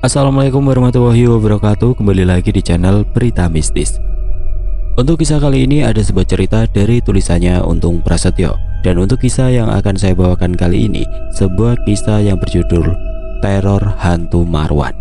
Assalamualaikum warahmatullahi wabarakatuh Kembali lagi di channel Berita Mistis Untuk kisah kali ini ada sebuah cerita dari tulisannya Untung Prasetyo Dan untuk kisah yang akan saya bawakan kali ini Sebuah kisah yang berjudul Teror Hantu Marwan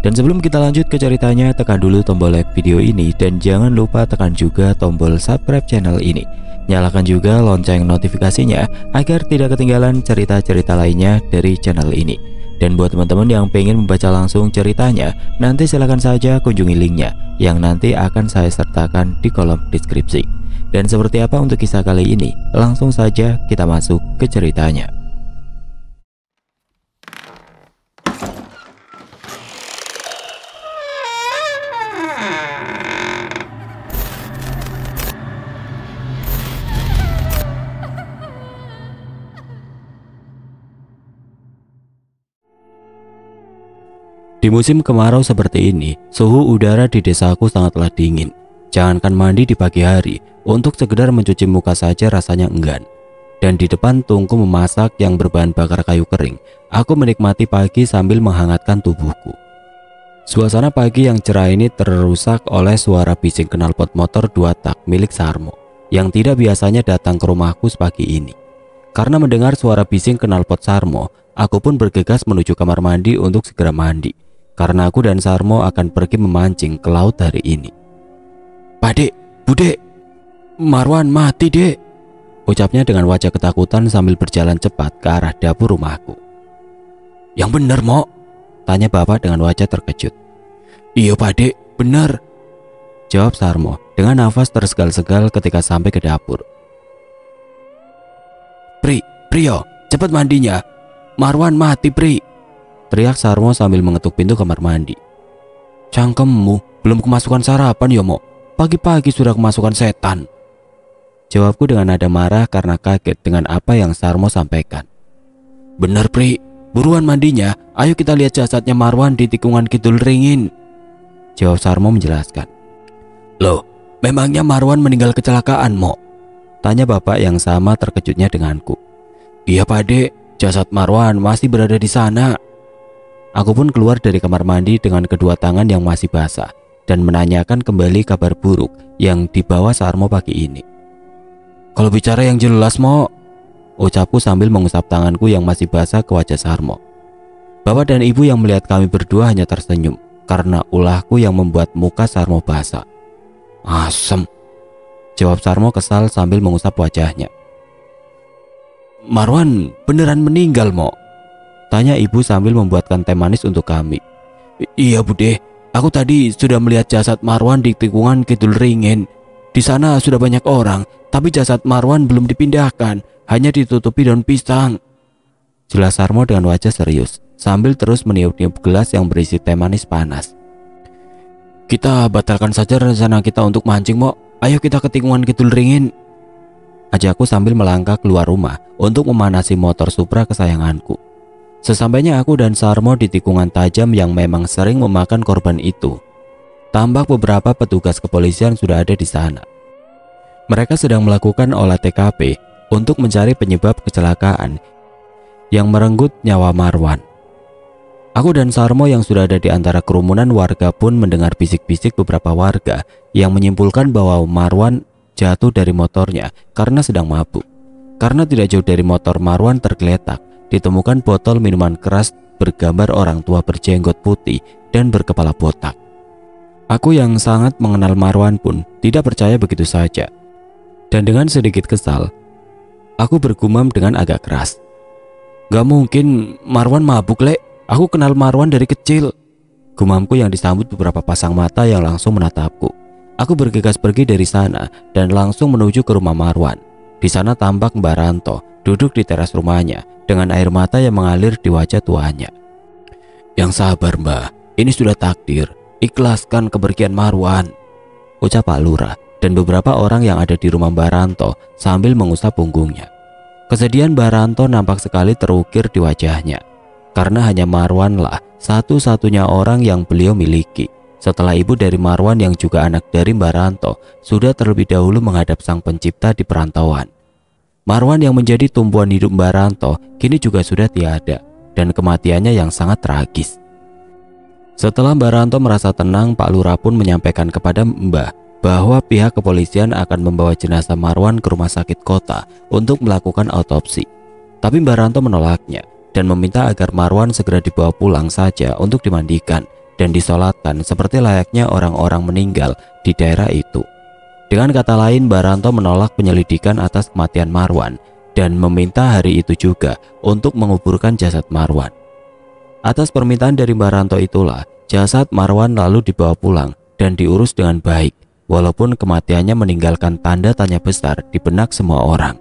Dan sebelum kita lanjut ke ceritanya Tekan dulu tombol like video ini Dan jangan lupa tekan juga tombol subscribe channel ini Nyalakan juga lonceng notifikasinya Agar tidak ketinggalan cerita-cerita lainnya dari channel ini dan buat teman-teman yang pengen membaca langsung ceritanya, nanti silahkan saja kunjungi linknya yang nanti akan saya sertakan di kolom deskripsi. Dan seperti apa untuk kisah kali ini? Langsung saja kita masuk ke ceritanya. Di musim kemarau seperti ini, suhu udara di desaku sangatlah dingin. Jangankan mandi di pagi hari, untuk sekedar mencuci muka saja rasanya enggan. Dan di depan tungku memasak yang berbahan bakar kayu kering, aku menikmati pagi sambil menghangatkan tubuhku. Suasana pagi yang cerah ini terrusak oleh suara bising knalpot motor dua tak milik Sarmo yang tidak biasanya datang ke rumahku sepagi ini. Karena mendengar suara bising knalpot Sarmo, aku pun bergegas menuju kamar mandi untuk segera mandi karena aku dan Sarmo akan pergi memancing ke laut hari ini. Pade, Bude, Marwan mati dek, ucapnya dengan wajah ketakutan sambil berjalan cepat ke arah dapur rumahku. Yang benar, Mo, tanya bapak dengan wajah terkejut. Iya, Pade, benar. jawab Sarmo dengan nafas tersegal-segal ketika sampai ke dapur. Pri, Priyo, cepat mandinya. Marwan mati, Pri. Teriak Sarmo sambil mengetuk pintu kamar mandi. Cangkemmu, belum kemasukan sarapan Yomo. Ya, Pagi-pagi sudah kemasukan setan. Jawabku dengan nada marah karena kaget dengan apa yang Sarmo sampaikan. Benar Pri, buruan mandinya. Ayo kita lihat jasadnya Marwan di tikungan Kidul Ringin. Jawab Sarmo menjelaskan. Loh, memangnya Marwan meninggal kecelakaan, Mo? Tanya bapak yang sama terkejutnya denganku. Iya, Pak Jasad Marwan masih berada di sana. Aku pun keluar dari kamar mandi dengan kedua tangan yang masih basah dan menanyakan kembali kabar buruk yang dibawa Sarmo pagi ini. Kalau bicara yang jelas mau, ucapku sambil mengusap tanganku yang masih basah ke wajah Sarmo. Bapak dan ibu yang melihat kami berdua hanya tersenyum karena ulahku yang membuat muka Sarmo basah. Asem, jawab Sarmo kesal sambil mengusap wajahnya. Marwan beneran meninggal, Mo. Tanya ibu sambil membuatkan teh manis untuk kami. Iya bude, aku tadi sudah melihat jasad Marwan di tikungan Kidul Ringin. Di sana sudah banyak orang, tapi jasad Marwan belum dipindahkan, hanya ditutupi daun pisang. Jelas Sarmo dengan wajah serius, sambil terus meniup-niup gelas yang berisi teh manis panas. Kita batalkan saja rencana kita untuk mancing, mo. Ayo kita ke tikungan Kidul Ringin. Ajakku sambil melangkah keluar rumah untuk memanasi motor Supra kesayanganku. Sesampainya aku dan Sarmo di tikungan tajam yang memang sering memakan korban itu, tampak beberapa petugas kepolisian sudah ada di sana. Mereka sedang melakukan olah TKP untuk mencari penyebab kecelakaan yang merenggut nyawa Marwan. Aku dan Sarmo yang sudah ada di antara kerumunan warga pun mendengar bisik-bisik beberapa warga yang menyimpulkan bahwa Marwan jatuh dari motornya karena sedang mabuk. Karena tidak jauh dari motor Marwan tergeletak ditemukan botol minuman keras bergambar orang tua berjenggot putih dan berkepala botak. Aku yang sangat mengenal Marwan pun tidak percaya begitu saja. Dan dengan sedikit kesal, aku bergumam dengan agak keras. Gak mungkin Marwan mabuk, Lek. Aku kenal Marwan dari kecil. Gumamku yang disambut beberapa pasang mata yang langsung menatapku. Aku bergegas pergi dari sana dan langsung menuju ke rumah Marwan. Di sana tampak Mbak Ranto duduk di teras rumahnya dengan air mata yang mengalir di wajah tuanya. Yang sabar mbah ini sudah takdir, ikhlaskan kepergian Marwan. Ucap Pak Lurah dan beberapa orang yang ada di rumah Baranto sambil mengusap punggungnya. Kesedihan Baranto nampak sekali terukir di wajahnya karena hanya Marwanlah satu-satunya orang yang beliau miliki setelah ibu dari Marwan yang juga anak dari Ranto sudah terlebih dahulu menghadap sang pencipta di perantauan. Marwan yang menjadi tumbuhan hidup Ranto kini juga sudah tiada dan kematiannya yang sangat tragis. Setelah Ranto merasa tenang, Pak Lurah pun menyampaikan kepada Mbah bahwa pihak kepolisian akan membawa jenazah Marwan ke rumah sakit kota untuk melakukan autopsi. Tapi Ranto menolaknya dan meminta agar Marwan segera dibawa pulang saja untuk dimandikan dan disolatkan seperti layaknya orang-orang meninggal di daerah itu. Dengan kata lain, Baranto menolak penyelidikan atas kematian Marwan dan meminta hari itu juga untuk menguburkan jasad Marwan. Atas permintaan dari Baranto itulah, jasad Marwan lalu dibawa pulang dan diurus dengan baik, walaupun kematiannya meninggalkan tanda tanya besar di benak semua orang.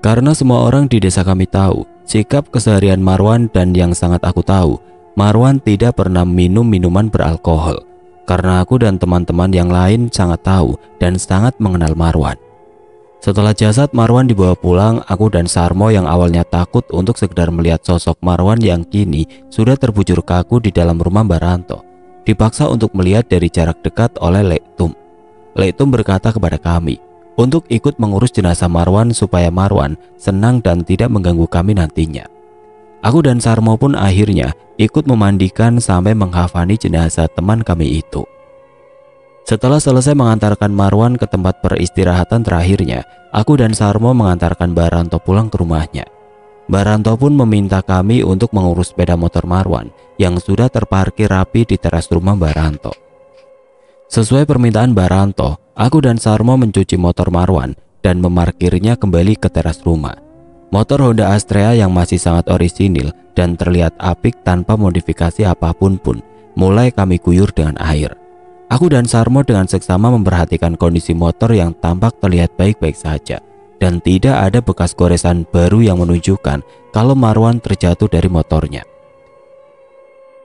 Karena semua orang di desa kami tahu, sikap keseharian Marwan dan yang sangat aku tahu, Marwan tidak pernah minum minuman beralkohol karena aku dan teman-teman yang lain sangat tahu dan sangat mengenal Marwan. Setelah jasad Marwan dibawa pulang, aku dan Sarmo yang awalnya takut untuk sekedar melihat sosok Marwan yang kini sudah terbujur kaku di dalam rumah Baranto, dipaksa untuk melihat dari jarak dekat oleh Lektum. Lektum berkata kepada kami, untuk ikut mengurus jenazah Marwan supaya Marwan senang dan tidak mengganggu kami nantinya. Aku dan Sarmo pun akhirnya ikut memandikan sampai menghafani jenazah teman kami itu. Setelah selesai mengantarkan Marwan ke tempat peristirahatan terakhirnya, aku dan Sarmo mengantarkan Baranto pulang ke rumahnya. Baranto pun meminta kami untuk mengurus sepeda motor Marwan yang sudah terparkir rapi di teras rumah Baranto. Sesuai permintaan Baranto, aku dan Sarmo mencuci motor Marwan dan memarkirnya kembali ke teras rumah. Motor Honda Astrea yang masih sangat orisinil dan terlihat apik tanpa modifikasi apapun pun mulai kami kuyur dengan air. Aku dan Sarmo dengan seksama memperhatikan kondisi motor yang tampak terlihat baik-baik saja dan tidak ada bekas goresan baru yang menunjukkan kalau Marwan terjatuh dari motornya.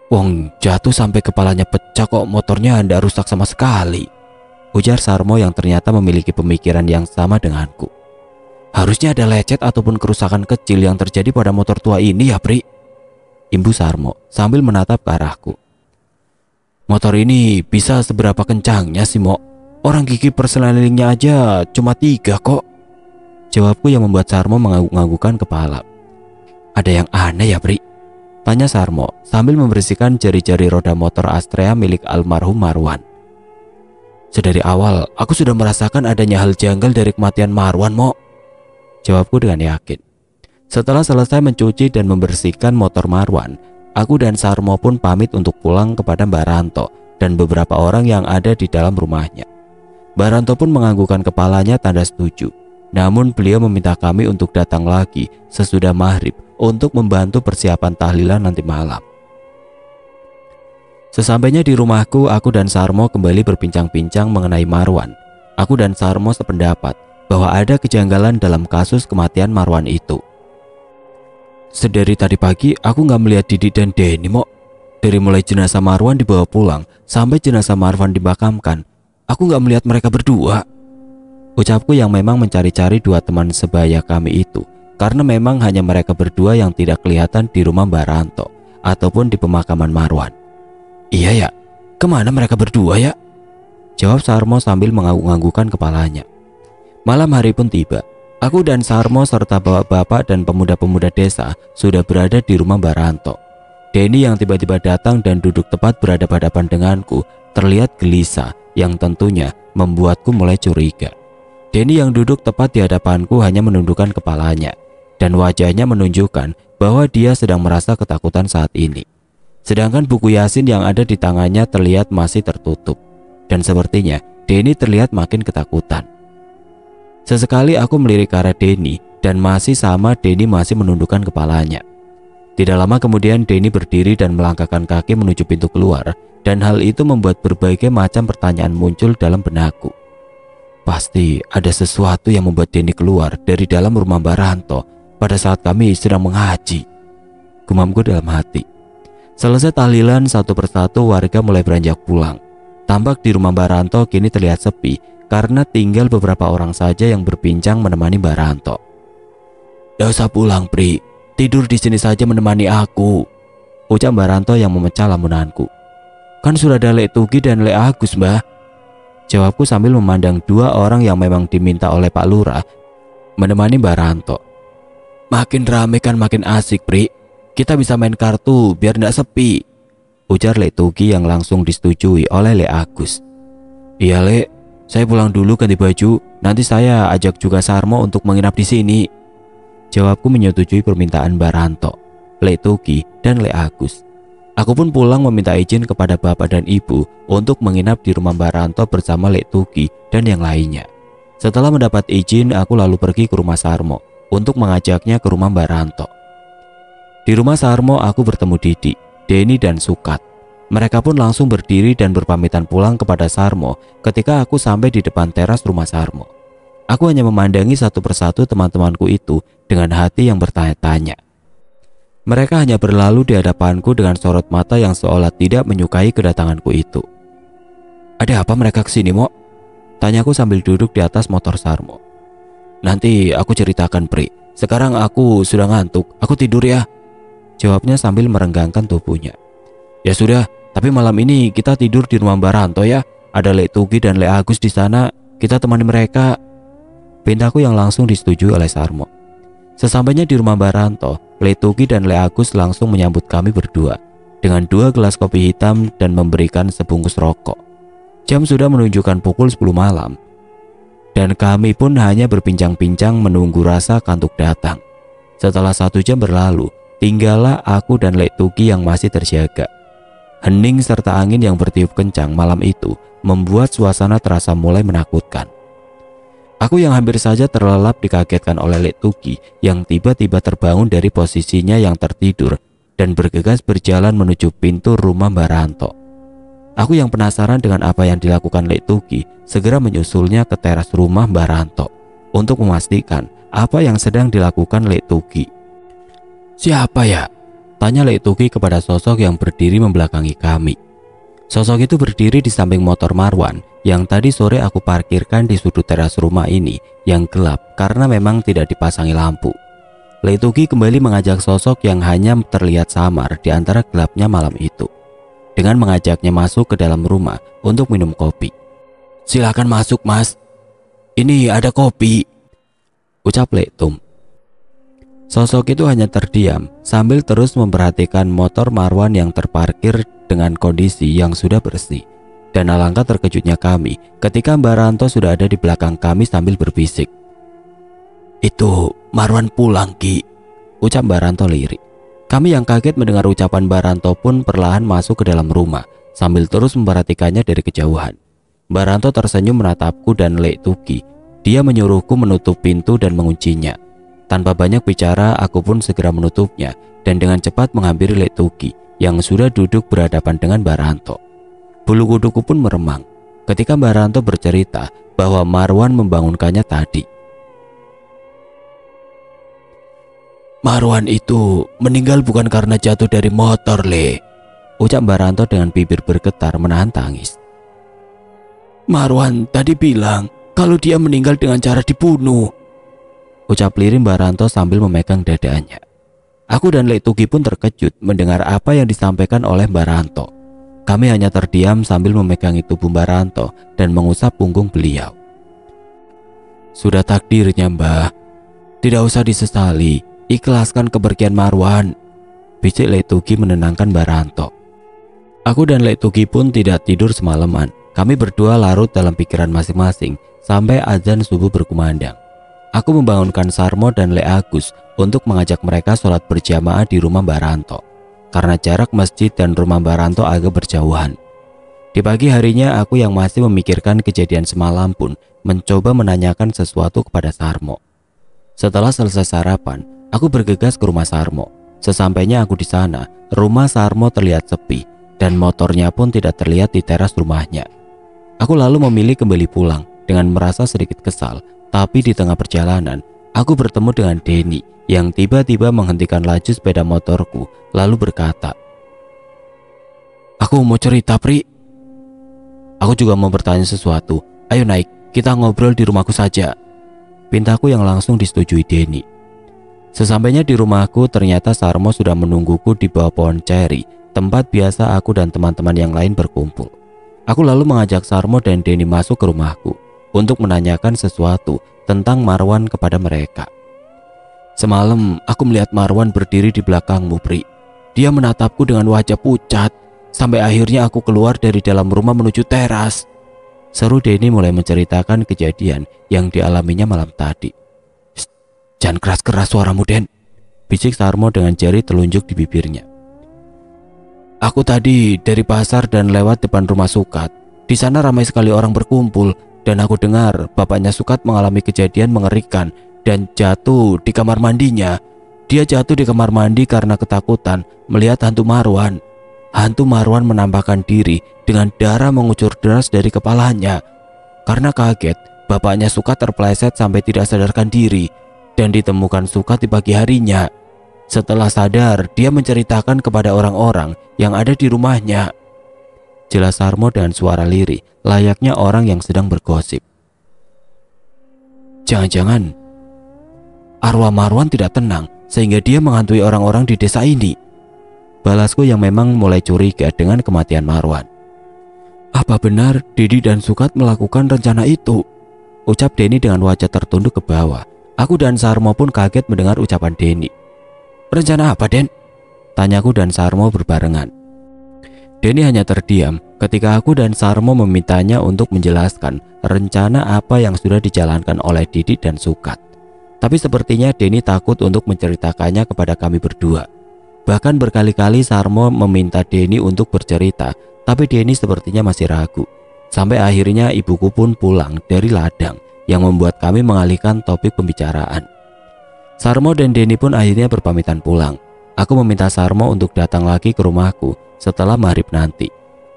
Wong jatuh sampai kepalanya pecah kok motornya anda rusak sama sekali. Ujar Sarmo yang ternyata memiliki pemikiran yang sama denganku. Harusnya ada lecet ataupun kerusakan kecil yang terjadi pada motor tua ini ya, Pri. Imbu Sarmo sambil menatap ke arahku. Motor ini bisa seberapa kencangnya sih, Mo? Orang gigi perselaningnya aja cuma tiga kok. Jawabku yang membuat Sarmo mengangguk anggukan kepala. Ada yang aneh ya, Pri? Tanya Sarmo sambil membersihkan jari-jari roda motor Astrea milik almarhum Marwan. Sedari awal, aku sudah merasakan adanya hal janggal dari kematian Marwan, Mo. Jawabku dengan yakin. Setelah selesai mencuci dan membersihkan motor Marwan, aku dan Sarmo pun pamit untuk pulang kepada Mbak Ranto dan beberapa orang yang ada di dalam rumahnya. Mbak Ranto pun menganggukkan kepalanya tanda setuju. Namun beliau meminta kami untuk datang lagi sesudah maghrib untuk membantu persiapan tahlilan nanti malam. Sesampainya di rumahku, aku dan Sarmo kembali berbincang-bincang mengenai Marwan. Aku dan Sarmo sependapat bahwa ada kejanggalan dalam kasus kematian Marwan itu. Sedari tadi pagi aku nggak melihat Didi dan Denny, Mok. Dari mulai jenazah Marwan dibawa pulang sampai jenazah Marwan dimakamkan, aku nggak melihat mereka berdua. Ucapku yang memang mencari-cari dua teman sebaya kami itu, karena memang hanya mereka berdua yang tidak kelihatan di rumah Mbak Ranto ataupun di pemakaman Marwan. Iya ya, kemana mereka berdua ya? Jawab Sarmo sambil mengangguk-anggukan kepalanya. Malam hari pun tiba. Aku dan Sarmo serta bapak-bapak dan pemuda-pemuda desa sudah berada di rumah Mbak Ranto. Denny yang tiba-tiba datang dan duduk tepat berada hadapan denganku terlihat gelisah yang tentunya membuatku mulai curiga. Denny yang duduk tepat di hadapanku hanya menundukkan kepalanya dan wajahnya menunjukkan bahwa dia sedang merasa ketakutan saat ini. Sedangkan buku Yasin yang ada di tangannya terlihat masih tertutup dan sepertinya Denny terlihat makin ketakutan. Sesekali aku melirik ke arah Denny dan masih sama Denny masih menundukkan kepalanya. Tidak lama kemudian Denny berdiri dan melangkahkan kaki menuju pintu keluar dan hal itu membuat berbagai macam pertanyaan muncul dalam benakku. Pasti ada sesuatu yang membuat Denny keluar dari dalam rumah Ranto pada saat kami sedang menghaji. Gumamku dalam hati. Selesai tahlilan satu persatu warga mulai beranjak pulang. Tampak di rumah Baranto kini terlihat sepi karena tinggal beberapa orang saja yang berbincang menemani Baranto. Dosa ya, pulang Pri, tidur di sini saja menemani aku. Ucap Baranto yang memecah lamunanku. Kan sudah ada Lek Tugi dan Lek Agus mbah. Jawabku sambil memandang dua orang yang memang diminta oleh Pak Lurah menemani Baranto. Makin rame kan makin asik Pri, kita bisa main kartu biar tidak sepi. Ujar le Tuki yang langsung disetujui oleh le Agus. Iya le, saya pulang dulu ganti baju, nanti saya ajak juga Sarmo untuk menginap di sini. Jawabku menyetujui permintaan Baranto, le Tuki dan le Agus. Aku pun pulang meminta izin kepada bapak dan ibu untuk menginap di rumah Baranto bersama le Tuki dan yang lainnya. Setelah mendapat izin, aku lalu pergi ke rumah Sarmo untuk mengajaknya ke rumah Baranto. Di rumah Sarmo, aku bertemu Didi Denny dan Sukat. Mereka pun langsung berdiri dan berpamitan pulang kepada Sarmo ketika aku sampai di depan teras rumah Sarmo. Aku hanya memandangi satu persatu teman-temanku itu dengan hati yang bertanya-tanya. Mereka hanya berlalu di hadapanku dengan sorot mata yang seolah tidak menyukai kedatanganku itu. Ada apa mereka kesini, Mo? Tanyaku sambil duduk di atas motor Sarmo. Nanti aku ceritakan, Pri. Sekarang aku sudah ngantuk, aku tidur ya. Jawabnya sambil merenggangkan tubuhnya. Ya sudah, tapi malam ini kita tidur di rumah Baranto ya. Ada Le Tugi dan Le Agus di sana. Kita temani mereka. Pintaku yang langsung disetujui oleh Sarmo. Sesampainya di rumah Baranto, Le Tugi dan Le Agus langsung menyambut kami berdua dengan dua gelas kopi hitam dan memberikan sebungkus rokok. Jam sudah menunjukkan pukul 10 malam dan kami pun hanya berbincang-bincang menunggu rasa kantuk datang. Setelah satu jam berlalu, Tinggallah aku dan Lek yang masih terjaga. Hening serta angin yang bertiup kencang malam itu membuat suasana terasa mulai menakutkan. Aku yang hampir saja terlelap dikagetkan oleh Lek yang tiba-tiba terbangun dari posisinya yang tertidur dan bergegas berjalan menuju pintu rumah Mbak Ranto. Aku yang penasaran dengan apa yang dilakukan Lek segera menyusulnya ke teras rumah Mbak Ranto untuk memastikan apa yang sedang dilakukan Lek Tuki. Siapa ya? Tanya Leituki kepada sosok yang berdiri membelakangi kami. Sosok itu berdiri di samping motor Marwan yang tadi sore aku parkirkan di sudut teras rumah ini yang gelap karena memang tidak dipasangi lampu. Leituki kembali mengajak sosok yang hanya terlihat samar di antara gelapnya malam itu dengan mengajaknya masuk ke dalam rumah untuk minum kopi. Silakan masuk mas, ini ada kopi. Ucap Letum Sosok itu hanya terdiam sambil terus memperhatikan motor Marwan yang terparkir dengan kondisi yang sudah bersih. Dan alangkah terkejutnya kami ketika Mbak Ranto sudah ada di belakang kami sambil berbisik. Itu Marwan pulang Ki, ucap Mbak Ranto lirik. Kami yang kaget mendengar ucapan Mbak Ranto pun perlahan masuk ke dalam rumah sambil terus memperhatikannya dari kejauhan. Mbak Ranto tersenyum menatapku dan Lek Tuki. Dia menyuruhku menutup pintu dan menguncinya tanpa banyak bicara, aku pun segera menutupnya dan dengan cepat menghampiri Letuki yang sudah duduk berhadapan dengan Baranto. Bulu kuduku pun meremang ketika Baranto bercerita bahwa Marwan membangunkannya tadi. Marwan itu meninggal bukan karena jatuh dari motor, Le. Ucap Baranto dengan bibir bergetar menahan tangis. Marwan tadi bilang kalau dia meninggal dengan cara dibunuh. Ucap lirim Mbak Ranto sambil memegang dadanya. Aku dan Letugi pun terkejut mendengar apa yang disampaikan oleh Mbak Ranto. Kami hanya terdiam sambil memegangi tubuh Mbak Ranto dan mengusap punggung beliau. Sudah takdirnya Mbah, tidak usah disesali, ikhlaskan kepergian Marwan. Bicik Letugi menenangkan Mbak Ranto. Aku dan Letugi pun tidak tidur semalaman. Kami berdua larut dalam pikiran masing-masing sampai azan subuh berkumandang. Aku membangunkan Sarmo dan Le Agus untuk mengajak mereka sholat berjamaah di rumah Mbak Ranto karena jarak masjid dan rumah Mbak Ranto agak berjauhan. Di pagi harinya aku yang masih memikirkan kejadian semalam pun mencoba menanyakan sesuatu kepada Sarmo. Setelah selesai sarapan, aku bergegas ke rumah Sarmo. Sesampainya aku di sana, rumah Sarmo terlihat sepi dan motornya pun tidak terlihat di teras rumahnya. Aku lalu memilih kembali pulang dengan merasa sedikit kesal tapi di tengah perjalanan, aku bertemu dengan Denny yang tiba-tiba menghentikan laju sepeda motorku lalu berkata, Aku mau cerita Pri. Aku juga mau bertanya sesuatu. Ayo naik, kita ngobrol di rumahku saja. Pintaku yang langsung disetujui Denny. Sesampainya di rumahku, ternyata Sarmo sudah menungguku di bawah pohon ceri, tempat biasa aku dan teman-teman yang lain berkumpul. Aku lalu mengajak Sarmo dan Denny masuk ke rumahku untuk menanyakan sesuatu tentang Marwan kepada mereka. Semalam aku melihat Marwan berdiri di belakang Mubri. Dia menatapku dengan wajah pucat sampai akhirnya aku keluar dari dalam rumah menuju teras. Seru Denny mulai menceritakan kejadian yang dialaminya malam tadi. Jangan keras-keras suaramu, Den. Bisik Sarmo dengan jari telunjuk di bibirnya. Aku tadi dari pasar dan lewat depan rumah Sukat. Di sana ramai sekali orang berkumpul dan aku dengar bapaknya Sukat mengalami kejadian mengerikan dan jatuh di kamar mandinya. Dia jatuh di kamar mandi karena ketakutan melihat hantu Marwan. Hantu Marwan menambahkan diri dengan darah mengucur deras dari kepalanya. Karena kaget, bapaknya Sukat terpleset sampai tidak sadarkan diri dan ditemukan Sukat di pagi harinya. Setelah sadar, dia menceritakan kepada orang-orang yang ada di rumahnya jelas Sarmo dan suara lirih, layaknya orang yang sedang bergosip. Jangan-jangan arwah Marwan tidak tenang sehingga dia menghantui orang-orang di desa ini. Balasku yang memang mulai curiga dengan kematian Marwan. Apa benar Didi dan Sukat melakukan rencana itu? Ucap Denny dengan wajah tertunduk ke bawah. Aku dan Sarmo pun kaget mendengar ucapan Denny. Rencana apa, Den? Tanyaku dan Sarmo berbarengan. Denny hanya terdiam ketika aku dan Sarmo memintanya untuk menjelaskan rencana apa yang sudah dijalankan oleh Didi dan Sukat. Tapi sepertinya Denny takut untuk menceritakannya kepada kami berdua. Bahkan berkali-kali Sarmo meminta Denny untuk bercerita, tapi Denny sepertinya masih ragu. Sampai akhirnya ibuku pun pulang dari ladang yang membuat kami mengalihkan topik pembicaraan. Sarmo dan Denny pun akhirnya berpamitan pulang. Aku meminta Sarmo untuk datang lagi ke rumahku setelah maghrib nanti.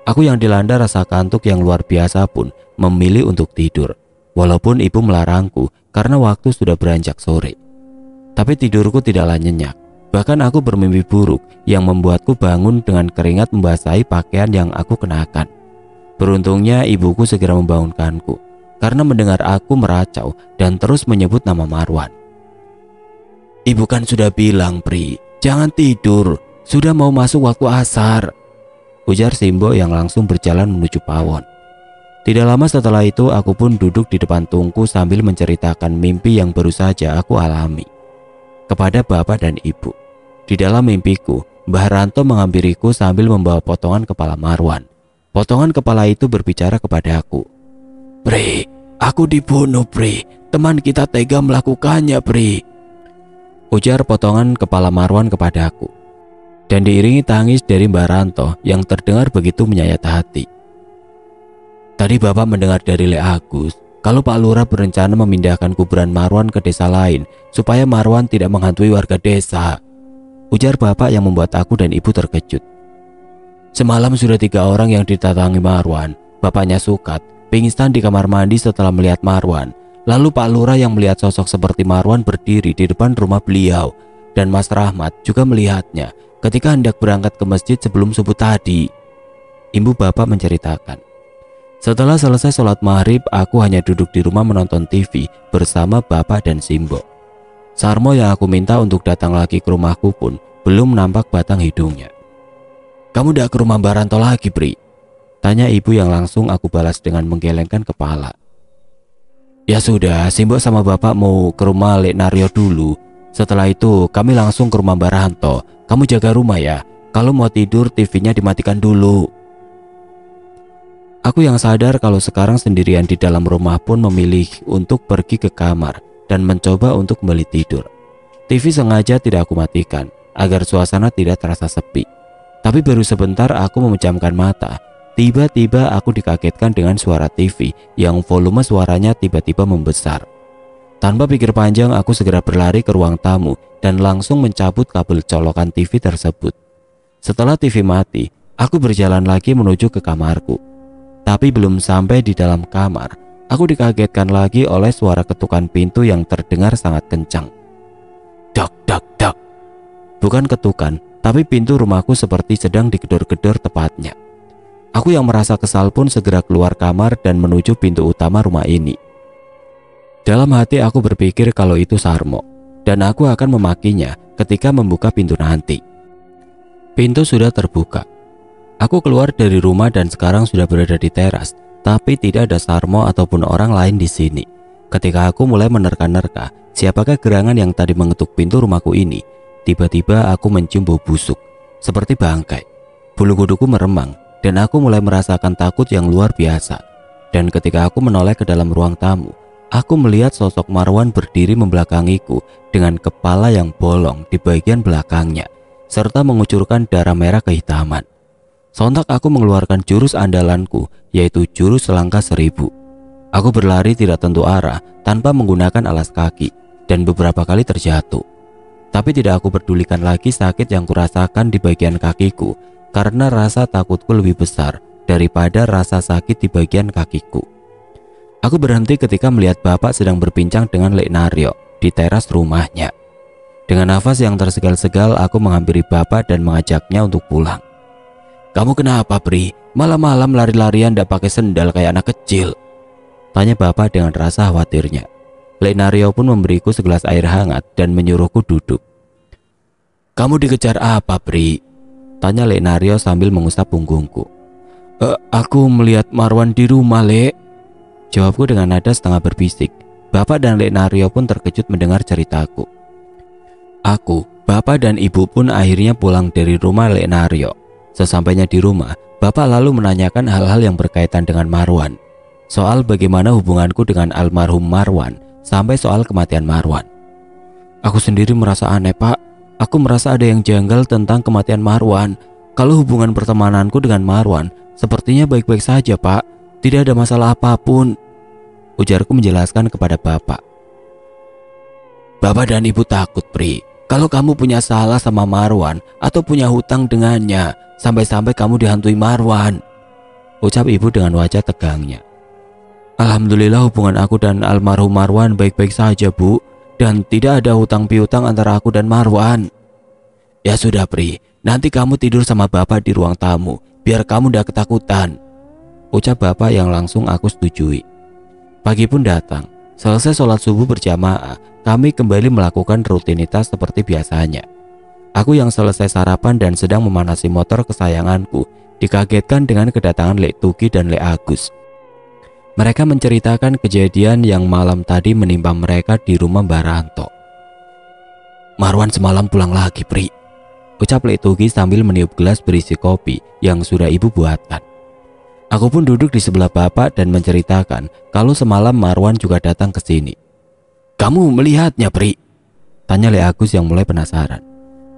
Aku yang dilanda rasa kantuk yang luar biasa pun memilih untuk tidur, walaupun ibu melarangku karena waktu sudah beranjak sore. Tapi tidurku tidaklah nyenyak, bahkan aku bermimpi buruk yang membuatku bangun dengan keringat membasahi pakaian yang aku kenakan. Beruntungnya ibuku segera membangunkanku karena mendengar aku meracau dan terus menyebut nama Marwan. Ibu kan sudah bilang, Pri, jangan tidur, sudah mau masuk waktu asar, ujar Simbo yang langsung berjalan menuju pawon. Tidak lama setelah itu aku pun duduk di depan tungku sambil menceritakan mimpi yang baru saja aku alami. Kepada bapak dan ibu. Di dalam mimpiku, Mbah Ranto menghampiriku sambil membawa potongan kepala Marwan. Potongan kepala itu berbicara kepada aku. Pri, aku dibunuh Pri. Teman kita tega melakukannya Pri. Ujar potongan kepala Marwan kepada aku dan diiringi tangis dari Mbak Ranto yang terdengar begitu menyayat hati. Tadi Bapak mendengar dari Le Agus kalau Pak Lurah berencana memindahkan kuburan Marwan ke desa lain supaya Marwan tidak menghantui warga desa. Ujar Bapak yang membuat aku dan Ibu terkejut. Semalam sudah tiga orang yang ditatangi Marwan. Bapaknya sukat, pingsan di kamar mandi setelah melihat Marwan. Lalu Pak Lurah yang melihat sosok seperti Marwan berdiri di depan rumah beliau dan Mas Rahmat juga melihatnya ketika hendak berangkat ke masjid sebelum subuh tadi. Ibu bapak menceritakan, setelah selesai sholat maghrib, aku hanya duduk di rumah menonton TV bersama bapak dan Simbo. Sarmo yang aku minta untuk datang lagi ke rumahku pun belum nampak batang hidungnya. Kamu tidak ke rumah Baranto lagi, Pri? Tanya ibu yang langsung aku balas dengan menggelengkan kepala. Ya sudah, Simbo sama bapak mau ke rumah Lek Naryo dulu setelah itu, kami langsung ke rumah Barahanto. Kamu jaga rumah ya. Kalau mau tidur, TV-nya dimatikan dulu. Aku yang sadar kalau sekarang sendirian di dalam rumah pun memilih untuk pergi ke kamar dan mencoba untuk kembali tidur. TV sengaja tidak aku matikan agar suasana tidak terasa sepi. Tapi baru sebentar aku memejamkan mata. Tiba-tiba aku dikagetkan dengan suara TV yang volume suaranya tiba-tiba membesar. Tanpa pikir panjang, aku segera berlari ke ruang tamu dan langsung mencabut kabel colokan TV tersebut. Setelah TV mati, aku berjalan lagi menuju ke kamarku. Tapi belum sampai di dalam kamar, aku dikagetkan lagi oleh suara ketukan pintu yang terdengar sangat kencang. Dak dak dak. Bukan ketukan, tapi pintu rumahku seperti sedang digedor-gedor tepatnya. Aku yang merasa kesal pun segera keluar kamar dan menuju pintu utama rumah ini. Dalam hati aku berpikir kalau itu Sarmo, dan aku akan memakinya ketika membuka pintu nanti. Pintu sudah terbuka. Aku keluar dari rumah dan sekarang sudah berada di teras, tapi tidak ada Sarmo ataupun orang lain di sini. Ketika aku mulai menerka-nerka, siapakah gerangan yang tadi mengetuk pintu rumahku ini, tiba-tiba aku mencium bau busuk, seperti bangkai. Bulu kuduku meremang, dan aku mulai merasakan takut yang luar biasa. Dan ketika aku menoleh ke dalam ruang tamu, Aku melihat sosok Marwan berdiri membelakangiku dengan kepala yang bolong di bagian belakangnya, serta mengucurkan darah merah kehitaman. Sontak aku mengeluarkan jurus andalanku, yaitu jurus selangkah seribu. Aku berlari tidak tentu arah tanpa menggunakan alas kaki dan beberapa kali terjatuh. Tapi tidak aku pedulikan lagi sakit yang kurasakan di bagian kakiku karena rasa takutku lebih besar daripada rasa sakit di bagian kakiku. Aku berhenti ketika melihat bapak sedang berbincang dengan Lek Naryo di teras rumahnya. Dengan nafas yang tersegal-segal, aku menghampiri bapak dan mengajaknya untuk pulang. Kamu kenapa, Pri? Malam-malam lari-larian tidak pakai sendal kayak anak kecil. Tanya bapak dengan rasa khawatirnya. Lenario pun memberiku segelas air hangat dan menyuruhku duduk. Kamu dikejar apa, Pri? Tanya Lenario sambil mengusap punggungku. E, aku melihat Marwan di rumah, Lek. Jawabku dengan nada setengah berbisik. Bapak dan Lenario pun terkejut mendengar ceritaku. Aku, bapak dan ibu pun akhirnya pulang dari rumah Lenario. Sesampainya di rumah, bapak lalu menanyakan hal-hal yang berkaitan dengan Marwan. Soal bagaimana hubunganku dengan almarhum Marwan, sampai soal kematian Marwan. Aku sendiri merasa aneh pak, aku merasa ada yang janggal tentang kematian Marwan. Kalau hubungan pertemananku dengan Marwan, sepertinya baik-baik saja pak, tidak ada masalah apapun, ujarku menjelaskan kepada bapak. Bapak dan ibu takut, Pri. Kalau kamu punya salah sama Marwan atau punya hutang dengannya, sampai-sampai kamu dihantui Marwan. Ucap ibu dengan wajah tegangnya. Alhamdulillah hubungan aku dan almarhum Marwan baik-baik saja, Bu. Dan tidak ada hutang piutang antara aku dan Marwan. Ya sudah, Pri. Nanti kamu tidur sama bapak di ruang tamu, biar kamu tidak ketakutan ucap bapak yang langsung aku setujui. Pagi pun datang, selesai sholat subuh berjamaah, kami kembali melakukan rutinitas seperti biasanya. Aku yang selesai sarapan dan sedang memanasi motor kesayanganku, dikagetkan dengan kedatangan Lek Tuki dan Lek Agus. Mereka menceritakan kejadian yang malam tadi menimpa mereka di rumah Ranto. Marwan semalam pulang lagi, Pri. Ucap Lek Tuki sambil meniup gelas berisi kopi yang sudah ibu buatkan. Aku pun duduk di sebelah bapak dan menceritakan kalau semalam Marwan juga datang ke sini. Kamu melihatnya, Pri? Tanya Le Agus yang mulai penasaran.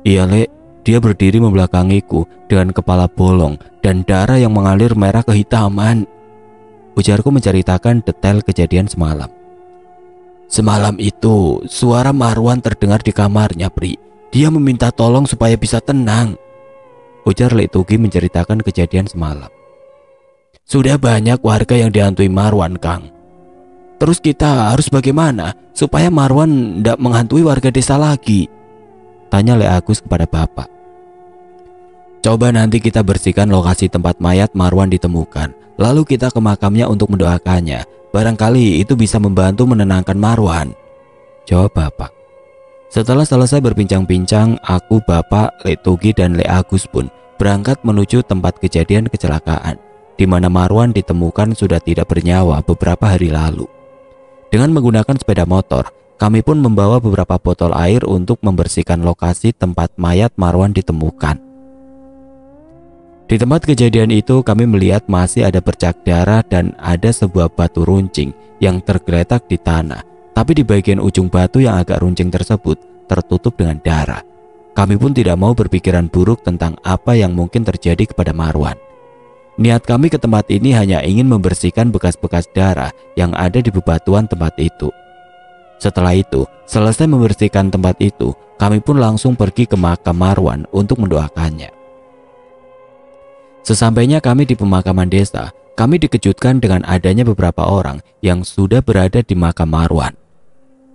Iya, Le. Dia berdiri membelakangiku dengan kepala bolong dan darah yang mengalir merah kehitaman. Ujarku menceritakan detail kejadian semalam. Semalam itu, suara Marwan terdengar di kamarnya, Pri. Dia meminta tolong supaya bisa tenang. Ujar Le Tugi menceritakan kejadian semalam. Sudah banyak warga yang dihantui Marwan, Kang. Terus kita harus bagaimana supaya Marwan tidak menghantui warga desa lagi? Tanya Le Agus kepada bapak. Coba nanti kita bersihkan lokasi tempat mayat Marwan ditemukan, lalu kita ke makamnya untuk mendoakannya. Barangkali itu bisa membantu menenangkan Marwan. Jawab bapak. Setelah selesai berbincang-bincang, aku, bapak, Le Tugi, dan Le Agus pun berangkat menuju tempat kejadian kecelakaan di mana Marwan ditemukan sudah tidak bernyawa beberapa hari lalu. Dengan menggunakan sepeda motor, kami pun membawa beberapa botol air untuk membersihkan lokasi tempat mayat Marwan ditemukan. Di tempat kejadian itu, kami melihat masih ada bercak darah dan ada sebuah batu runcing yang tergeletak di tanah. Tapi di bagian ujung batu yang agak runcing tersebut tertutup dengan darah. Kami pun tidak mau berpikiran buruk tentang apa yang mungkin terjadi kepada Marwan. Niat kami ke tempat ini hanya ingin membersihkan bekas-bekas darah yang ada di bebatuan tempat itu. Setelah itu, selesai membersihkan tempat itu, kami pun langsung pergi ke makam Marwan untuk mendoakannya. Sesampainya kami di pemakaman desa, kami dikejutkan dengan adanya beberapa orang yang sudah berada di makam Marwan.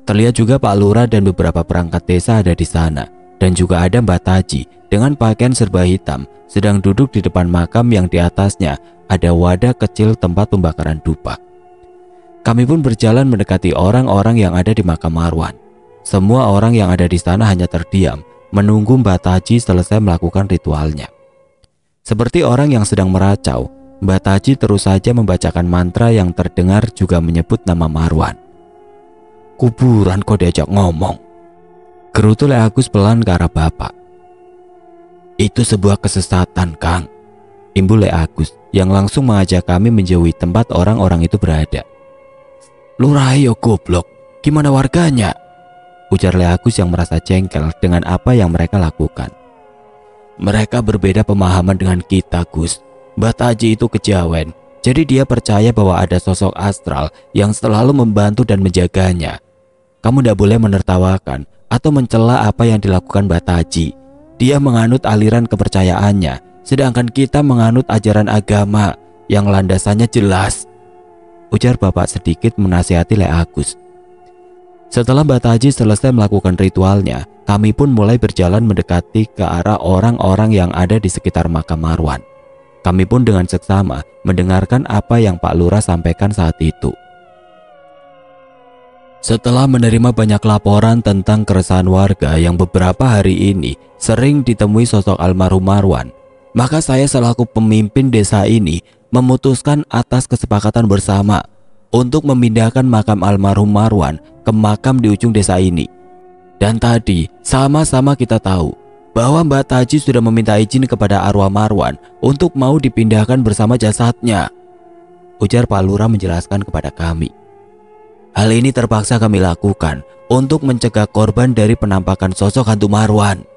Terlihat juga Pak Lura dan beberapa perangkat desa ada di sana dan juga ada Mbak Taji dengan pakaian serba hitam sedang duduk di depan makam yang di atasnya ada wadah kecil tempat pembakaran dupa. Kami pun berjalan mendekati orang-orang yang ada di makam Marwan. Semua orang yang ada di sana hanya terdiam, menunggu Mbak Taji selesai melakukan ritualnya. Seperti orang yang sedang meracau, Mbak Taji terus saja membacakan mantra yang terdengar juga menyebut nama Marwan. Kuburan kok diajak ngomong. Kerutul Le Agus pelan ke arah bapak. Itu sebuah kesesatan, Kang. imbu Le Agus yang langsung mengajak kami menjauhi tempat orang-orang itu berada. Lu yo goblok, gimana warganya? Ujar Le Agus yang merasa jengkel dengan apa yang mereka lakukan. Mereka berbeda pemahaman dengan kita, Gus. Bataji itu kejawen, jadi dia percaya bahwa ada sosok astral yang selalu membantu dan menjaganya. Kamu tidak boleh menertawakan, atau mencela apa yang dilakukan Bataji. Dia menganut aliran kepercayaannya, sedangkan kita menganut ajaran agama yang landasannya jelas. Ujar bapak sedikit menasihati Le Agus. Setelah Bataji selesai melakukan ritualnya, kami pun mulai berjalan mendekati ke arah orang-orang yang ada di sekitar makam Marwan. Kami pun dengan seksama mendengarkan apa yang Pak Lura sampaikan saat itu. Setelah menerima banyak laporan tentang keresahan warga yang beberapa hari ini sering ditemui sosok almarhum Marwan, maka saya selaku pemimpin desa ini memutuskan atas kesepakatan bersama untuk memindahkan makam almarhum Marwan ke makam di ujung desa ini. Dan tadi sama-sama kita tahu bahwa Mbak Taji sudah meminta izin kepada arwah Marwan untuk mau dipindahkan bersama jasadnya. Ujar Pak Lurah menjelaskan kepada kami. Hal ini terpaksa kami lakukan untuk mencegah korban dari penampakan sosok hantu Marwan.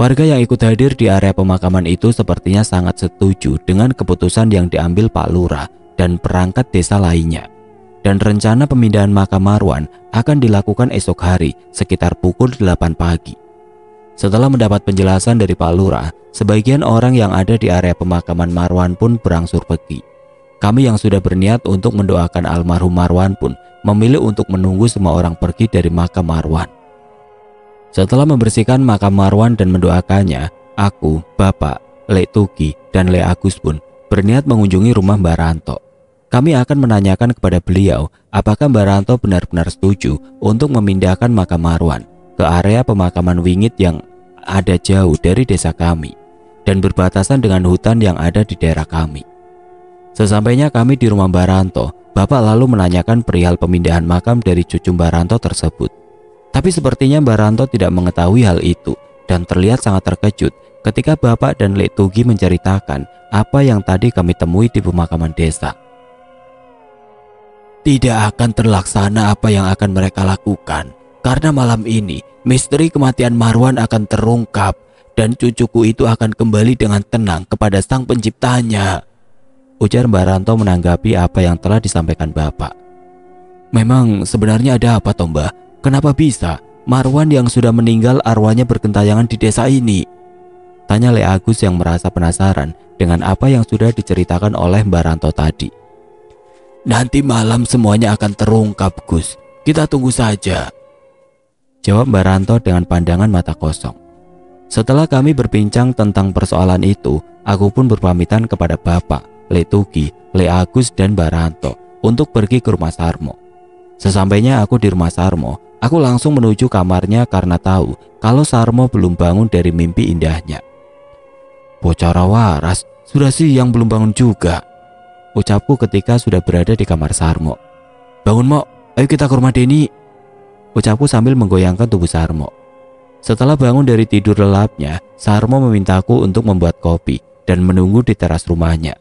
Warga yang ikut hadir di area pemakaman itu sepertinya sangat setuju dengan keputusan yang diambil Pak Lurah dan perangkat desa lainnya. Dan rencana pemindahan makam Marwan akan dilakukan esok hari sekitar pukul 8 pagi. Setelah mendapat penjelasan dari Pak Lurah, sebagian orang yang ada di area pemakaman Marwan pun berangsur pergi. Kami yang sudah berniat untuk mendoakan almarhum Marwan pun memilih untuk menunggu semua orang pergi dari makam Marwan. Setelah membersihkan makam Marwan dan mendoakannya, aku, Bapak, Le Tuki, dan Le Agus pun berniat mengunjungi rumah Mbak Ranto. Kami akan menanyakan kepada beliau apakah Mbak Ranto benar-benar setuju untuk memindahkan makam Marwan ke area pemakaman Wingit yang ada jauh dari desa kami dan berbatasan dengan hutan yang ada di daerah kami. Sesampainya kami di rumah Baranto, Bapak lalu menanyakan perihal pemindahan makam dari cucu Baranto tersebut. Tapi sepertinya Baranto tidak mengetahui hal itu dan terlihat sangat terkejut ketika Bapak dan Lek Tugi menceritakan apa yang tadi kami temui di pemakaman desa. Tidak akan terlaksana apa yang akan mereka lakukan karena malam ini misteri kematian Marwan akan terungkap dan cucuku itu akan kembali dengan tenang kepada sang penciptanya. Ujar Mbak Ranto menanggapi apa yang telah disampaikan Bapak. Memang sebenarnya ada apa Tomba? Kenapa bisa? Marwan yang sudah meninggal arwahnya berkentayangan di desa ini. Tanya Le Agus yang merasa penasaran dengan apa yang sudah diceritakan oleh Mbak Ranto tadi. Nanti malam semuanya akan terungkap Gus. Kita tunggu saja. Jawab Mbak Ranto dengan pandangan mata kosong. Setelah kami berbincang tentang persoalan itu, aku pun berpamitan kepada Bapak Le Tugi, Le Agus, dan Baranto untuk pergi ke rumah Sarmo. Sesampainya aku di rumah Sarmo, aku langsung menuju kamarnya karena tahu kalau Sarmo belum bangun dari mimpi indahnya. Bocara waras, sudah sih yang belum bangun juga. Ucapku ketika sudah berada di kamar Sarmo. Bangun mo, ayo kita ke rumah Deni. Ucapku sambil menggoyangkan tubuh Sarmo. Setelah bangun dari tidur lelapnya, Sarmo memintaku untuk membuat kopi dan menunggu di teras rumahnya.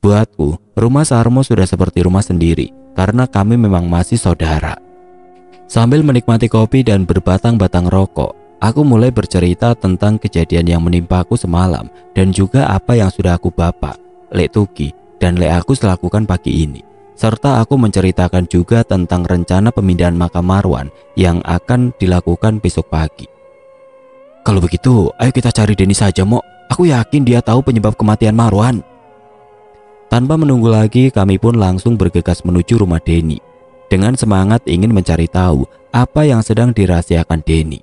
Buatku, rumah Sarmo sudah seperti rumah sendiri karena kami memang masih saudara. Sambil menikmati kopi dan berbatang-batang rokok, aku mulai bercerita tentang kejadian yang menimpaku semalam dan juga apa yang sudah aku bapak, Lek Tuki, dan Lek aku lakukan pagi ini. Serta aku menceritakan juga tentang rencana pemindahan makam Marwan yang akan dilakukan besok pagi. Kalau begitu, ayo kita cari Denny saja, Mok. Aku yakin dia tahu penyebab kematian Marwan. Tanpa menunggu lagi, kami pun langsung bergegas menuju rumah Denny. Dengan semangat ingin mencari tahu apa yang sedang dirahasiakan Denny.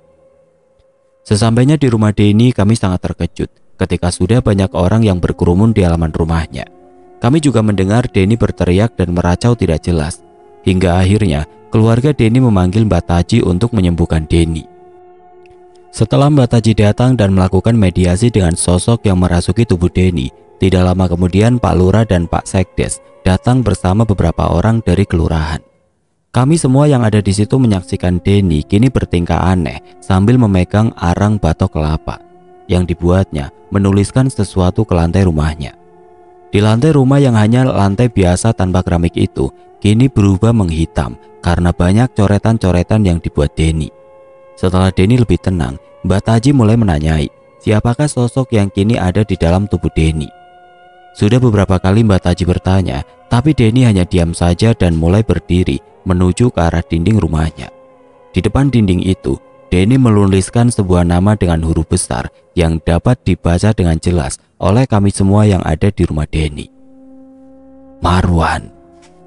Sesampainya di rumah Denny, kami sangat terkejut ketika sudah banyak orang yang berkerumun di halaman rumahnya. Kami juga mendengar Denny berteriak dan meracau tidak jelas. Hingga akhirnya, keluarga Denny memanggil Mbak Taji untuk menyembuhkan Denny. Setelah Mbak Taji datang dan melakukan mediasi dengan sosok yang merasuki tubuh Denny, tidak lama kemudian Pak Lura dan Pak Sekdes datang bersama beberapa orang dari kelurahan. Kami semua yang ada di situ menyaksikan Denny kini bertingkah aneh sambil memegang arang batok kelapa yang dibuatnya menuliskan sesuatu ke lantai rumahnya. Di lantai rumah yang hanya lantai biasa tanpa keramik itu, kini berubah menghitam karena banyak coretan-coretan yang dibuat Denny. Setelah Denny lebih tenang, Mbak Taji mulai menanyai siapakah sosok yang kini ada di dalam tubuh Denny. Sudah beberapa kali Mbak Taji bertanya, tapi Denny hanya diam saja dan mulai berdiri menuju ke arah dinding rumahnya. Di depan dinding itu, Denny meluliskan sebuah nama dengan huruf besar yang dapat dibaca dengan jelas oleh kami semua yang ada di rumah Denny. Marwan,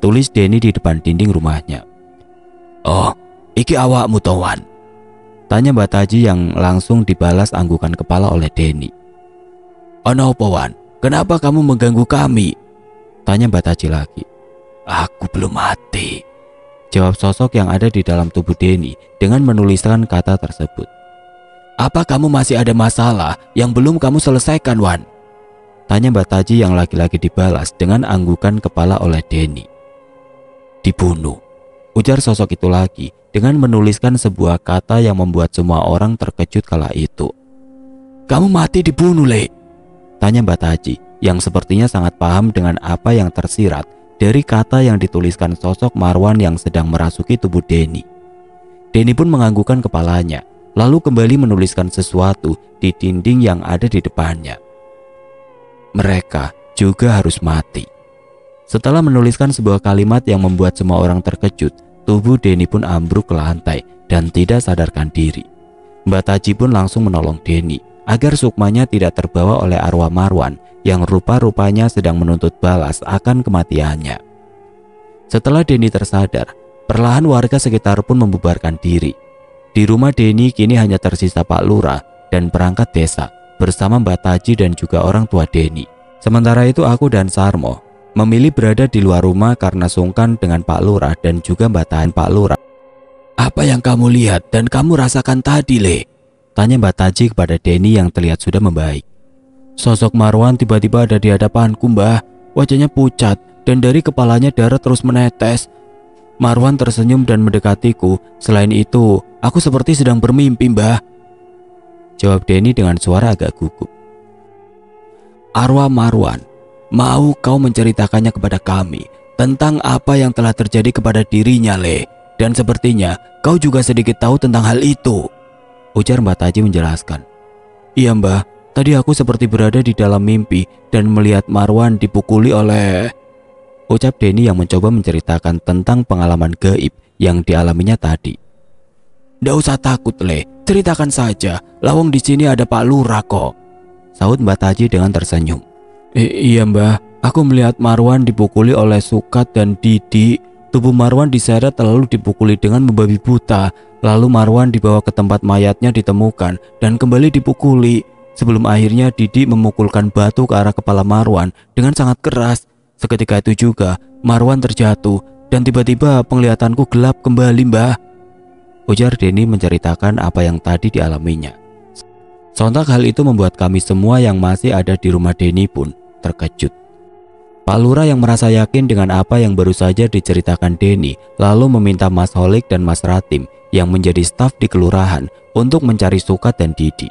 tulis Denny di depan dinding rumahnya. Oh, iki awakmu Tawan, Tanya Mbak Taji yang langsung dibalas anggukan kepala oleh Denny. Ono Powan, kenapa kamu mengganggu kami? Tanya Mbak Taji lagi. Aku belum mati. Jawab sosok yang ada di dalam tubuh Denny dengan menuliskan kata tersebut. Apa kamu masih ada masalah yang belum kamu selesaikan, Wan? Tanya Mbak Taji yang lagi-lagi dibalas dengan anggukan kepala oleh Denny. Dibunuh. Ujar sosok itu lagi dengan menuliskan sebuah kata yang membuat semua orang terkejut kala itu. Kamu mati dibunuh, Le. Tanya Mbak Taji, yang sepertinya sangat paham dengan apa yang tersirat dari kata yang dituliskan sosok Marwan yang sedang merasuki tubuh Denny. Denny pun menganggukkan kepalanya, lalu kembali menuliskan sesuatu di dinding yang ada di depannya. Mereka juga harus mati. Setelah menuliskan sebuah kalimat yang membuat semua orang terkejut, Tubuh Denny pun ambruk ke lantai dan tidak sadarkan diri. Mbak Taji pun langsung menolong Denny agar sukmanya tidak terbawa oleh arwah Marwan yang rupa-rupanya sedang menuntut balas akan kematiannya. Setelah Denny tersadar, perlahan warga sekitar pun membubarkan diri. Di rumah Denny kini hanya tersisa Pak Lurah dan perangkat desa bersama Mbak Taji dan juga orang tua Denny. Sementara itu aku dan Sarmo memilih berada di luar rumah karena sungkan dengan Pak Lurah dan juga Mbak Tahan Pak Lurah. Apa yang kamu lihat dan kamu rasakan tadi, Le? Tanya Mbak Taji kepada Denny yang terlihat sudah membaik. Sosok Marwan tiba-tiba ada di hadapanku, Mbah. Wajahnya pucat dan dari kepalanya darah terus menetes. Marwan tersenyum dan mendekatiku. Selain itu, aku seperti sedang bermimpi, Mbah. Jawab Denny dengan suara agak gugup. Arwah Marwan Mau kau menceritakannya kepada kami tentang apa yang telah terjadi kepada dirinya, Le. Dan sepertinya kau juga sedikit tahu tentang hal itu. Ujar Mbak Taji menjelaskan. Iya mbah, tadi aku seperti berada di dalam mimpi dan melihat Marwan dipukuli oleh... Ucap Denny yang mencoba menceritakan tentang pengalaman gaib yang dialaminya tadi. Tidak usah takut, Le. Ceritakan saja. Lawang di sini ada Pak Lurah kok. Saud Mbak Taji dengan tersenyum. I eh, iya mbah, aku melihat Marwan dipukuli oleh Sukat dan Didi. Tubuh Marwan diseret lalu dipukuli dengan membabi buta. Lalu Marwan dibawa ke tempat mayatnya ditemukan dan kembali dipukuli. Sebelum akhirnya Didi memukulkan batu ke arah kepala Marwan dengan sangat keras. Seketika itu juga Marwan terjatuh dan tiba-tiba penglihatanku gelap kembali mbah. Ujar Denny menceritakan apa yang tadi dialaminya. Sontak hal itu membuat kami semua yang masih ada di rumah Denny pun terkejut. Palura yang merasa yakin dengan apa yang baru saja diceritakan Denny lalu meminta Mas Holik dan Mas Ratim yang menjadi staf di kelurahan untuk mencari Sukat dan Didi.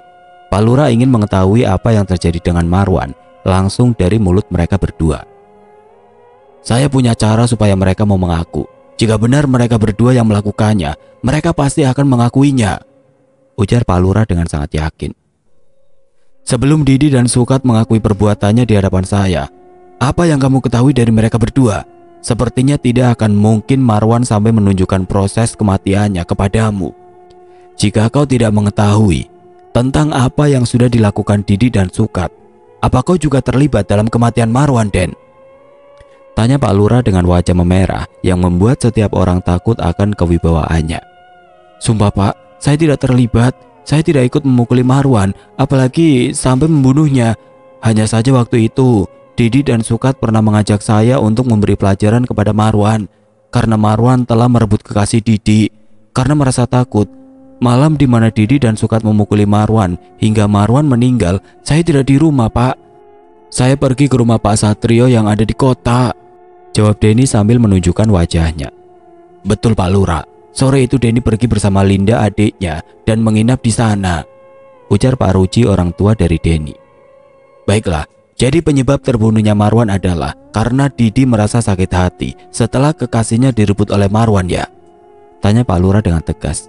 Palura ingin mengetahui apa yang terjadi dengan Marwan langsung dari mulut mereka berdua. Saya punya cara supaya mereka mau mengaku. Jika benar mereka berdua yang melakukannya, mereka pasti akan mengakuinya. Ujar Palura dengan sangat yakin. Sebelum Didi dan Sukat mengakui perbuatannya di hadapan saya, apa yang kamu ketahui dari mereka berdua? Sepertinya tidak akan mungkin Marwan sampai menunjukkan proses kematiannya kepadamu. Jika kau tidak mengetahui tentang apa yang sudah dilakukan Didi dan Sukat, apa kau juga terlibat dalam kematian Marwan, Den? Tanya Pak Lura dengan wajah memerah yang membuat setiap orang takut akan kewibawaannya. Sumpah Pak, saya tidak terlibat. Saya tidak ikut memukuli Marwan, apalagi sampai membunuhnya. Hanya saja waktu itu, Didi dan Sukat pernah mengajak saya untuk memberi pelajaran kepada Marwan karena Marwan telah merebut kekasih Didi. Karena merasa takut, malam di mana Didi dan Sukat memukuli Marwan hingga Marwan meninggal, saya tidak di rumah, Pak. Saya pergi ke rumah Pak Satrio yang ada di kota. Jawab Denny sambil menunjukkan wajahnya. Betul Pak Lurah. Sore itu Denny pergi bersama Linda adiknya dan menginap di sana. Ujar Pak Ruci, orang tua dari Denny. Baiklah, jadi penyebab terbunuhnya Marwan adalah karena Didi merasa sakit hati setelah kekasihnya direbut oleh Marwan ya? Tanya Pak Lura dengan tegas.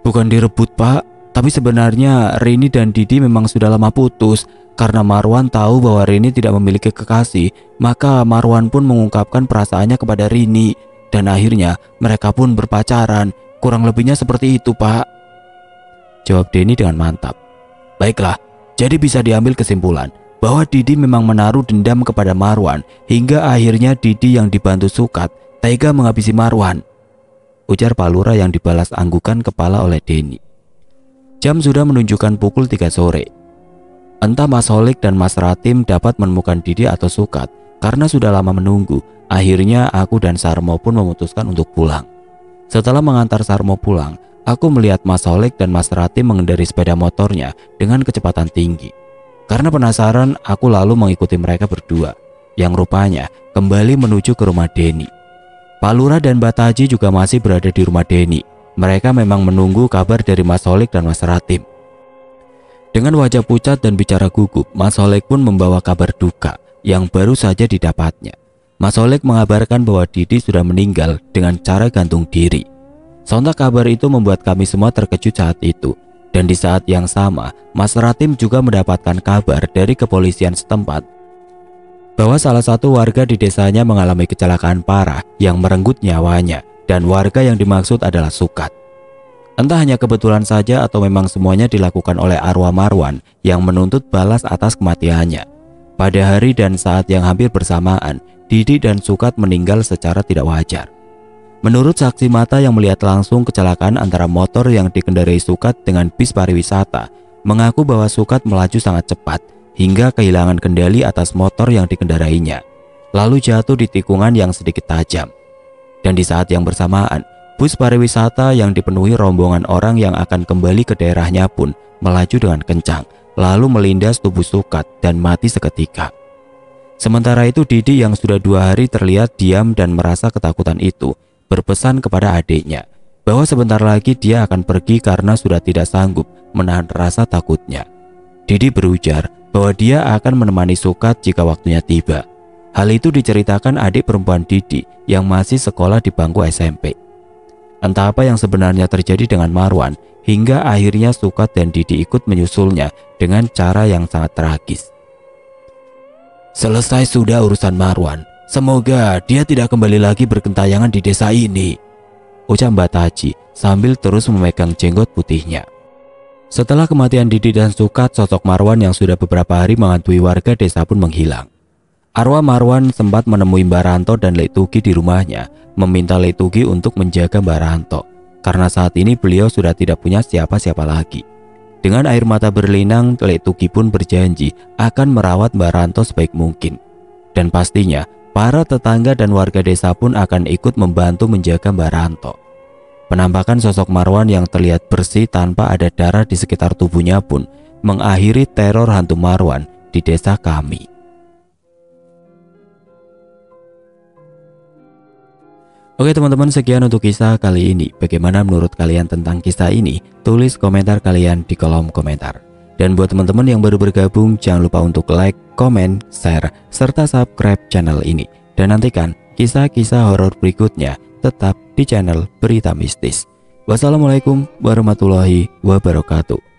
Bukan direbut Pak, tapi sebenarnya Rini dan Didi memang sudah lama putus karena Marwan tahu bahwa Rini tidak memiliki kekasih, maka Marwan pun mengungkapkan perasaannya kepada Rini. Dan akhirnya mereka pun berpacaran, kurang lebihnya seperti itu pak. Jawab Denny dengan mantap. Baiklah, jadi bisa diambil kesimpulan bahwa Didi memang menaruh dendam kepada Marwan hingga akhirnya Didi yang dibantu Sukat tega menghabisi Marwan. Ujar Palura yang dibalas anggukan kepala oleh Denny. Jam sudah menunjukkan pukul 3 sore. Entah Mas Holik dan Mas Ratim dapat menemukan Didi atau Sukat karena sudah lama menunggu Akhirnya aku dan Sarmo pun memutuskan untuk pulang. Setelah mengantar Sarmo pulang, aku melihat Mas Solek dan Mas Rati mengendari sepeda motornya dengan kecepatan tinggi. Karena penasaran, aku lalu mengikuti mereka berdua, yang rupanya kembali menuju ke rumah Denny. Palura dan Bataji juga masih berada di rumah Denny. Mereka memang menunggu kabar dari Mas Solek dan Mas Ratim. Dengan wajah pucat dan bicara gugup, Mas Solek pun membawa kabar duka yang baru saja didapatnya. Mas Solek mengabarkan bahwa Didi sudah meninggal dengan cara gantung diri. Sontak kabar itu membuat kami semua terkejut saat itu. Dan di saat yang sama, Mas Ratim juga mendapatkan kabar dari kepolisian setempat bahwa salah satu warga di desanya mengalami kecelakaan parah yang merenggut nyawanya dan warga yang dimaksud adalah Sukat. Entah hanya kebetulan saja atau memang semuanya dilakukan oleh arwah Marwan yang menuntut balas atas kematiannya. Pada hari dan saat yang hampir bersamaan, Didi dan Sukat meninggal secara tidak wajar. Menurut saksi mata yang melihat langsung kecelakaan antara motor yang dikendarai Sukat dengan bis pariwisata, mengaku bahwa Sukat melaju sangat cepat hingga kehilangan kendali atas motor yang dikendarainya, lalu jatuh di tikungan yang sedikit tajam. Dan di saat yang bersamaan, bus pariwisata yang dipenuhi rombongan orang yang akan kembali ke daerahnya pun melaju dengan kencang lalu melindas tubuh Sukat dan mati seketika. Sementara itu Didi yang sudah dua hari terlihat diam dan merasa ketakutan itu berpesan kepada adiknya bahwa sebentar lagi dia akan pergi karena sudah tidak sanggup menahan rasa takutnya. Didi berujar bahwa dia akan menemani Sukat jika waktunya tiba. Hal itu diceritakan adik perempuan Didi yang masih sekolah di bangku SMP. Entah apa yang sebenarnya terjadi dengan Marwan, hingga akhirnya Sukat dan Didi ikut menyusulnya dengan cara yang sangat tragis. Selesai sudah urusan Marwan, semoga dia tidak kembali lagi berkentayangan di desa ini, ucap Mbak Taji sambil terus memegang jenggot putihnya. Setelah kematian Didi dan Sukat, sosok Marwan yang sudah beberapa hari menghantui warga desa pun menghilang. Arwah Marwan sempat menemui Mbak Ranto dan Letugi di rumahnya, meminta Letugi untuk menjaga Mbak Ranto, karena saat ini beliau sudah tidak punya siapa-siapa lagi. Dengan air mata berlinang, Letugi pun berjanji akan merawat Mbak Ranto sebaik mungkin. Dan pastinya, para tetangga dan warga desa pun akan ikut membantu menjaga Mbak Ranto. Penampakan sosok Marwan yang terlihat bersih tanpa ada darah di sekitar tubuhnya pun mengakhiri teror hantu Marwan di desa kami. Oke teman-teman sekian untuk kisah kali ini. Bagaimana menurut kalian tentang kisah ini? Tulis komentar kalian di kolom komentar. Dan buat teman-teman yang baru bergabung, jangan lupa untuk like, komen, share, serta subscribe channel ini. Dan nantikan kisah-kisah horor berikutnya tetap di channel Berita Mistis. Wassalamualaikum warahmatullahi wabarakatuh.